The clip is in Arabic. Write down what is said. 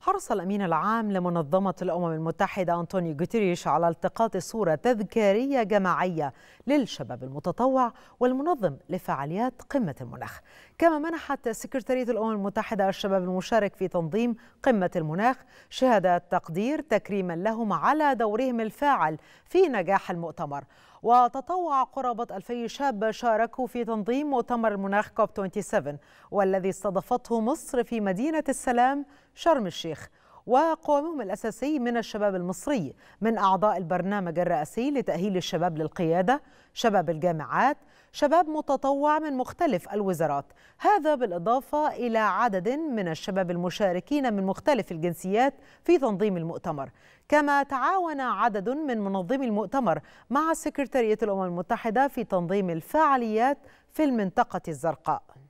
حرص الأمين العام لمنظمة الأمم المتحدة أنطونيو غوتيريش على التقاط صورة تذكارية جماعية للشباب المتطوع والمنظم لفعاليات قمة المناخ كما منحت سكرتارية الأمم المتحدة الشباب المشارك في تنظيم قمة المناخ شهادة تقدير تكريما لهم على دورهم الفاعل في نجاح المؤتمر وتطوع قرابة 2000 شاب شاركوا في تنظيم مؤتمر المناخ كوب 27 والذي استضافته مصر في مدينة السلام شرم الشيخ وقوامهم الأساسي من الشباب المصري من أعضاء البرنامج الرئاسي لتأهيل الشباب للقيادة شباب الجامعات شباب متطوع من مختلف الوزارات هذا بالإضافة إلى عدد من الشباب المشاركين من مختلف الجنسيات في تنظيم المؤتمر كما تعاون عدد من منظمي المؤتمر مع سكرتارية الأمم المتحدة في تنظيم الفعاليات في المنطقة الزرقاء